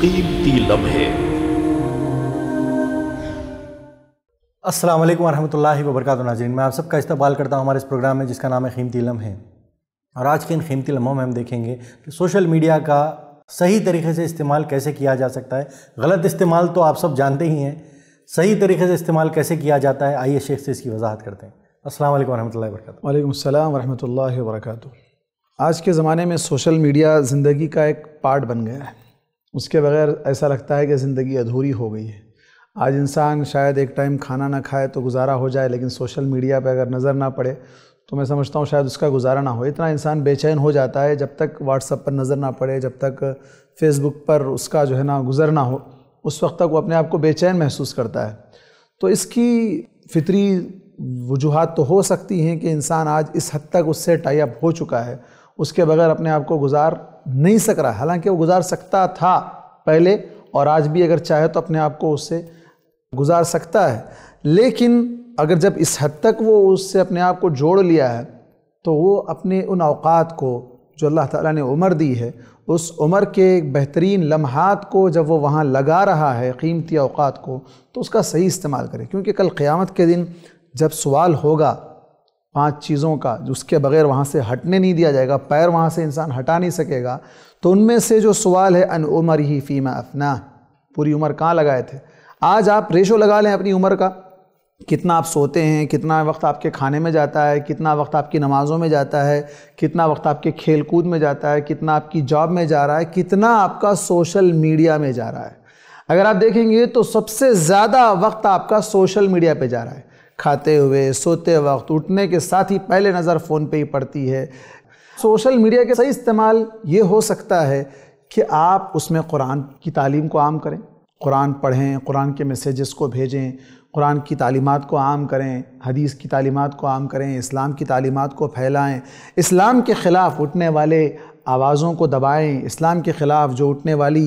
कीमती लम्हे असल वालेकुम वरहमतुल्लाहि नाजरीन मैं आप सबका इस्तेमाल करता हूँ हमारे इस प्रोग्राम में जिसका नाम है कीमती लम्हे और आज के इन कीमती लम्हों में हम देखेंगे कि सोशल मीडिया का सही तरीके से इस्तेमाल कैसे किया जा सकता है गलत इस्तेमाल तो आप सब जानते ही हैं सही तरीके से इस्तेमाल कैसे किया जाता है आइए शेख से इसकी वजाहत करते हैं अस्सलाम वालेकुम वरहमतुल्लाहि वबरकातु वालेकुम अस्सलाम वरहमतुल्लाहि आज के ज़माने में सोशल मीडिया ज़िंदगी का एक पार्ट बन गया है उसके बगैर ऐसा लगता है कि ज़िंदगी अधूरी हो गई है आज इंसान शायद एक टाइम खाना ना खाए तो गुजारा हो जाए लेकिन सोशल मीडिया पर अगर नज़र ना पड़े तो मैं समझता हूँ शायद उसका गुजारा ना हो इतना इंसान बेचैन हो जाता है जब तक व्हाट्सअप पर नज़र ना पड़े जब तक फेसबुक पर उसका जो है ना गुजर ना हो उस वक्त तक वो अपने आप को बेचैन महसूस करता है तो इसकी फितरी वजूहत तो हो सकती हैं कि इंसान आज इस हद तक उससे टाई अप हो चुका है उसके बगैर अपने आप को गुजार नहीं सक रहा हालांकि वो गुजार सकता था पहले और आज भी अगर चाहे तो अपने आप को उससे गुजार सकता है लेकिन अगर जब इस हद तक वो उससे अपने आप को जोड़ लिया है तो वो अपने उन अवकात को जो अल्लाह ताला ने उम्र दी है उस उम्र के बेहतरीन लम्हात को जब वो वहाँ लगा रहा है कीमती अवकात को तो उसका सही इस्तेमाल करें क्योंकि कल क़्यामत के दिन जब सवाल होगा पांच चीज़ों का उसके बगैर वहाँ से हटने नहीं दिया जाएगा पैर वहाँ से इंसान हटा नहीं सकेगा तो उनमें से जो सवाल है अन उमर ही फ़ीमा अफना पूरी उम्र कहाँ लगाए थे आज आप रेशो लगा लें अपनी उम्र का कितना आप सोते हैं कितना वक्त आपके खाने में जाता है कितना वक्त आपकी नमाज़ों में जाता है कितना वक्त आपके खेल कूद में जाता है कितना आपकी जॉब में जा रहा है कितना आपका सोशल मीडिया में जा रहा है अगर आप देखेंगे तो सबसे ज़्यादा वक्त आपका सोशल मीडिया पे जा रहा है खाते हुए सोते वक्त उठने के साथ ही पहले नज़र फ़ोन पे ही पड़ती है सोशल मीडिया के सही इस्तेमाल ये हो सकता है कि आप उसमें कुरान की तालीम को आम करें कुरान पढ़ें कुरान के मैसेजेस को भेजें कुरान की तालीमत को आम करें हदीस की तालीमत को आम करें इस्लाम की तालीमत को फैलाएं इस्लाम के ख़िलाफ़ उठने वाले आवाज़ों को दबाएं इस्लाम के ख़िलाफ़ जो उठने वाली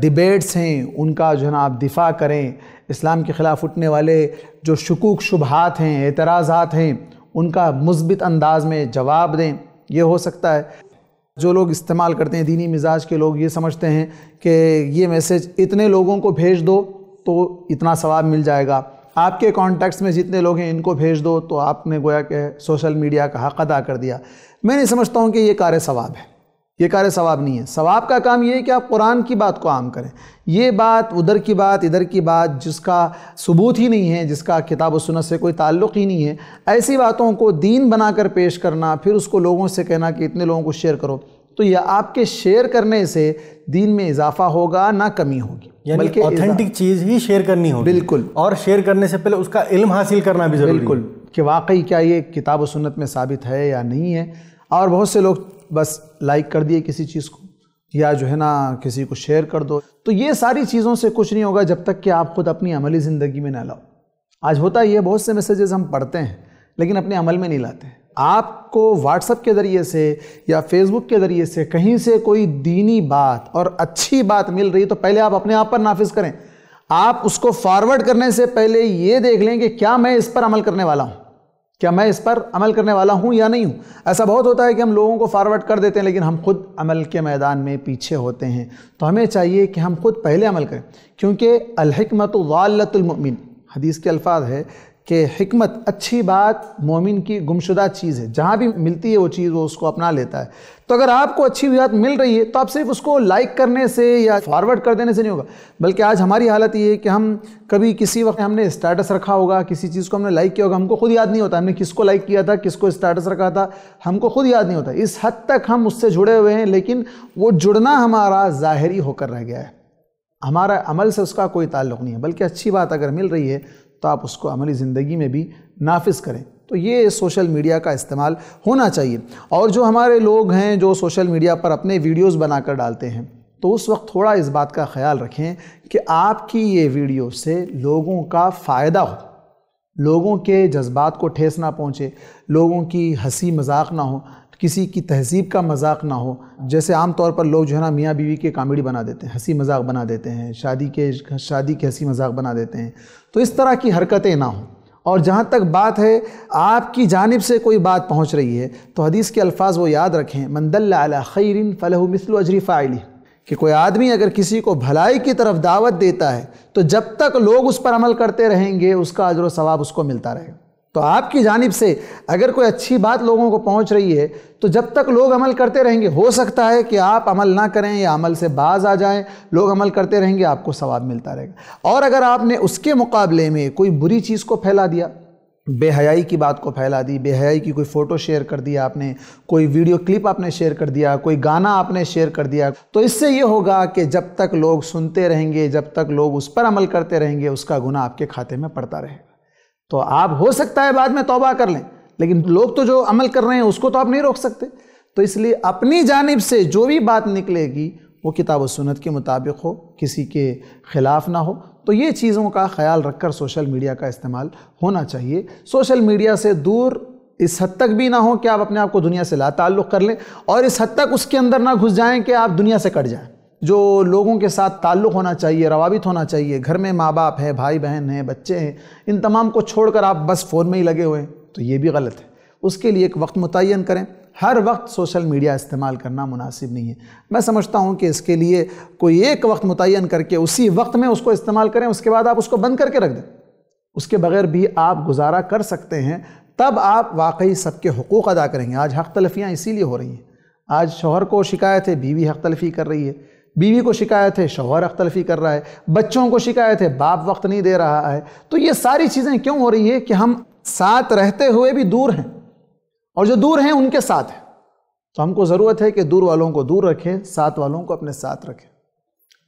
डिबेट्स हैं उनका जो है ना आप दिफा करें इस्लाम के ख़िलाफ़ उठने वाले जो शकूक शुबहत हैं एतराज़ात हैं उनका मुस्बित अंदाज में जवाब दें यह हो सकता है जो लोग इस्तेमाल करते हैं दीनी मिजाज के लोग ये समझते हैं कि ये मैसेज इतने लोगों को भेज दो तो इतना सवाब मिल जाएगा आपके कॉन्टैक्ट्स में जितने लोग हैं इनको भेज दो तो आपने गोया के सोशल मीडिया का हक अदा कर दिया मैं नहीं समझता हूँ कि ये कार्य सवाब है ये कार्य सवाब नहीं है सवाब का काम ये है कि आप कुरान की बात को आम करें ये बात उधर की बात इधर की बात जिसका सबूत ही नहीं है जिसका किताब सुनत से कोई ताल्लुक़ ही नहीं है ऐसी बातों को दीन बनाकर पेश करना फिर उसको लोगों से कहना कि इतने लोगों को शेयर करो तो यह आपके शेयर करने से दीन में इजाफा होगा ना कमी होगी बल्कि ऑथेंटिक चीज़ ही शेयर करनी होगी बिल्कुल और शेयर करने से पहले उसका इल्म हासिल करना भी बिल्कुल कि वाकई क्या ये किताब सुन्नत में साबित है या नहीं है और बहुत से लोग बस लाइक कर दिए किसी चीज़ को या जो है ना किसी को शेयर कर दो तो ये सारी चीज़ों से कुछ नहीं होगा जब तक कि आप खुद अपनी अमली ज़िंदगी में ना लाओ आज होता ही है बहुत से मैसेजेस हम पढ़ते हैं लेकिन अपने अमल में नहीं लाते आपको व्हाट्सअप के ज़रिए से या फेसबुक के ज़रिए से कहीं से कोई दीनी बात और अच्छी बात मिल रही है तो पहले आप अपने आप पर नाफिज करें आप उसको फॉरवर्ड करने से पहले ये देख लें कि क्या मैं इस पर अमल करने वाला हूँ क्या मैं इस पर अमल करने वाला हूँ या नहीं हूँ ऐसा बहुत होता है कि हम लोगों को फॉरवर्ड कर देते हैं लेकिन हम खुद अमल के मैदान में पीछे होते हैं तो हमें चाहिए कि हम खुद पहले अमल करें क्योंकि अलहमत वालतुलमिन हदीस के अल्फाज है कि हमत अच्छी बात मोमिन की गुमशुदा चीज़ है जहाँ भी मिलती है वो चीज़ वो उसको अपना लेता है तो अगर आपको अच्छी बात मिल रही है तो आप सिर्फ उसको लाइक करने से या फॉरवर्ड कर देने से नहीं होगा बल्कि आज हमारी हालत ये है कि हम कभी किसी वक्त हमने स्टेटस रखा होगा किसी चीज़ को हमने लाइक किया होगा हमको खुद याद नहीं होता हमने किसको लाइक किया था किसको स्टेटस रखा था हमको खुद याद नहीं होता इस हद तक हम उससे जुड़े हुए हैं लेकिन वो जुड़ना हमारा ज़ाहरी होकर रह गया है हमारा अमल से उसका कोई ताल्लुक नहीं है बल्कि अच्छी बात अगर मिल रही है तो आप उसको अमली ज़िंदगी में भी नाफिज करें तो ये सोशल मीडिया का इस्तेमाल होना चाहिए और जो हमारे लोग हैं जो सोशल मीडिया पर अपने वीडियोस बनाकर डालते हैं तो उस वक्त थोड़ा इस बात का ख्याल रखें कि आपकी ये वीडियो से लोगों का फ़ायदा हो लोगों के जज्बात को ठेस ना पहुँचे लोगों की हंसी मजाक ना हो किसी की तहजीब का मजाक ना हो जैसे आम तौर पर लोग जो है ना मियाँ बीवी के कामेडी बना देते हैं हंसी मजाक बना देते हैं शादी के शादी के हंसी मजाक बना देते हैं तो इस तरह की हरकतें ना हों और जहाँ तक बात है आपकी जानब से कोई बात पहुँच रही है तो हदीस के अल्फाज वो याद रखें मंदल खैरिन फ़लह मिसल अजरी फ़ाइली कि कोई आदमी अगर किसी को भलाई की तरफ दावत देता है तो जब तक लोग उस पर अमल करते रहेंगे उसका अजर सवाब उसको मिलता रहेगा तो आपकी जानब से अगर कोई अच्छी बात लोगों को पहुंच रही है तो जब तक लोग अमल करते रहेंगे हो सकता है कि आप अमल ना करें या अमल से बाज आ जाएं लोग अमल करते रहेंगे आपको सवाब मिलता रहेगा और अगर आपने उसके मुकाबले में कोई बुरी चीज़ को फैला दिया बेहयाई की बात को फैला दी बेहयाई की कोई फ़ोटो शेयर कर दिया आपने कोई वीडियो क्लिप आपने शेयर कर दिया कोई गाना आपने शेयर कर दिया तो इससे ये होगा कि जब तक लोग सुनते रहेंगे जब तक लोग उस पर अमल करते रहेंगे उसका गुना आपके खाते में पड़ता रहेगा तो आप हो सकता है बाद में तोबा कर लें लेकिन लोग तो जो अमल कर रहे हैं उसको तो आप नहीं रोक सकते तो इसलिए अपनी जानब से जो भी बात निकलेगी वो किताब सुनत के मुताबिक हो किसी के ख़िलाफ़ ना हो तो ये चीज़ों का ख्याल रखकर सोशल मीडिया का इस्तेमाल होना चाहिए सोशल मीडिया से दूर इस हद तक भी ना हो कि आप अपने आप को दुनिया से ला ताल्लुक़ कर लें और इस हद तक उसके अंदर ना घुस जाएं कि आप दुनिया से कट जाएं जो लोगों के साथ ताल्लुक़ होना चाहिए रवाबित होना चाहिए घर में माँ बाप है भाई बहन हैं बच्चे हैं इन तमाम को छोड़कर आप बस फ़ोन में ही लगे हुए हैं तो ये भी गलत है उसके लिए एक वक्त मुतन करें हर वक्त सोशल मीडिया इस्तेमाल करना मुनासिब नहीं है मैं समझता हूँ कि इसके लिए कोई एक वक्त मुतन करके उसी वक्त में उसको इस्तेमाल करें उसके बाद आप उसको बंद करके रख दें उसके बगैर भी आप गुजारा कर सकते हैं तब आप वाकई सबके हकूक़ अदा करेंगे आज हक तलफियाँ इसीलिए हो रही हैं आज शोहर को शिकायत है बीवी हक तलफी कर रही है बीवी को शिकायत है शोहर अख्तलफी कर रहा है बच्चों को शिकायत है बाप वक्त नहीं दे रहा है तो ये सारी चीज़ें क्यों हो रही है कि हम साथ रहते हुए भी दूर हैं और जो दूर हैं उनके साथ हैं तो हमको ज़रूरत है कि दूर वालों को दूर रखें साथ वालों को अपने साथ रखें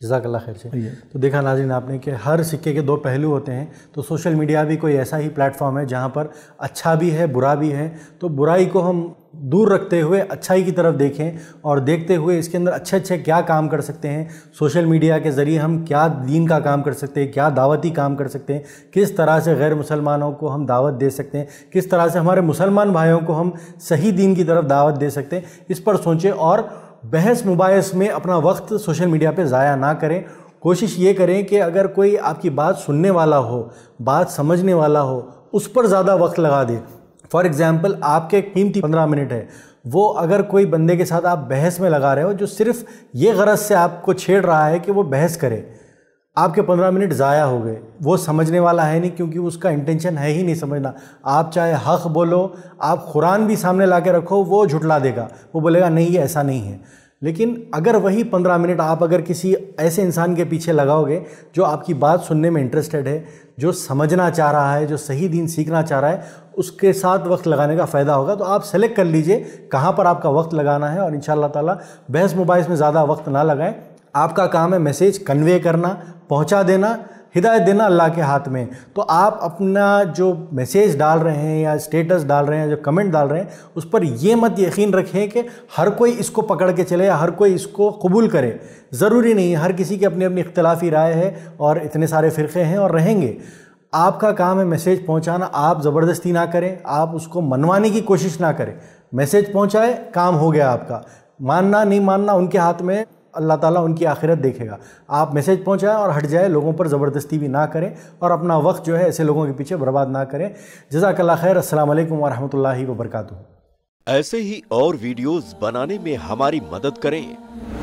जजाकल्ला खैर से तो देखा नाजिन आपने कि हर सिक्के के दो पहलू होते हैं तो सोशल मीडिया भी कोई ऐसा ही प्लेटफॉर्म है जहाँ पर अच्छा भी है बुरा भी है तो बुराई को हम दूर रखते हुए अच्छाई की तरफ देखें और देखते हुए इसके अंदर अच्छे अच्छे क्या काम कर सकते हैं सोशल मीडिया के ज़रिए हम क्या दीन का काम कर सकते हैं क्या दावती काम कर सकते हैं किस तरह से गैर मुसलमानों को हम दावत दे सकते हैं किस तरह से हमारे मुसलमान भाइयों को हम सही दीन की तरफ दावत दे सकते हैं इस पर सोचें और बहस मुबास में अपना वक्त सोशल मीडिया पे ज़ाया ना करें कोशिश ये करें कि अगर कोई आपकी बात सुनने वाला हो बात समझने वाला हो उस पर ज़्यादा वक्त लगा दें फॉर एग्ज़ाम्पल आपके कीमती पंद्रह मिनट है वो अगर कोई बंदे के साथ आप बहस में लगा रहे हो जो सिर्फ ये गरज से आपको छेड़ रहा है कि वो बहस करे आपके पंद्रह मिनट ज़ाया हो गए वो समझने वाला है नहीं क्योंकि उसका इंटेंशन है ही नहीं समझना आप चाहे हक बोलो आप कुरान भी सामने ला के रखो वो झुटला देगा वो बोलेगा नहीं ये ऐसा नहीं है लेकिन अगर वही पंद्रह मिनट आप अगर किसी ऐसे इंसान के पीछे लगाओगे जो आपकी बात सुनने में इंटरेस्टेड है जो समझना चाह रहा है जो सही दिन सीखना चाह रहा है उसके साथ वक्त लगाने का फ़ायदा होगा तो आप सेलेक्ट कर लीजिए कहाँ पर आपका वक्त लगाना है और इन ताला बहस मुबाइस में ज़्यादा वक्त ना लगाएं आपका काम है मैसेज कन्वे करना पहुंचा देना हिदायत देना अल्लाह के हाथ में तो आप अपना जो मैसेज डाल रहे हैं या स्टेटस डाल रहे हैं जो कमेंट डाल रहे हैं उस पर ये मत यकीन रखें कि हर कोई इसको पकड़ के चले या हर कोई इसको कबूल करे ज़रूरी नहीं हर किसी की अपनी अपनी इख्तलाफी राय है और इतने सारे फ़िरक़े हैं और रहेंगे आपका काम है मैसेज पहुंचाना आप ज़बरदस्ती ना करें आप उसको मनवाने की कोशिश ना करें मैसेज पहुंचाए काम हो गया आपका मानना नहीं मानना उनके हाथ में अल्लाह ताला उनकी आखिरत देखेगा आप मैसेज पहुंचाएं और हट जाए लोगों पर ज़बरदस्ती भी ना करें और अपना वक्त जो है ऐसे लोगों के पीछे बर्बाद ना करें जजाकल्ला खैर असल वरहमल वबरक ऐसे ही और वीडियोज़ बनाने में हमारी मदद करें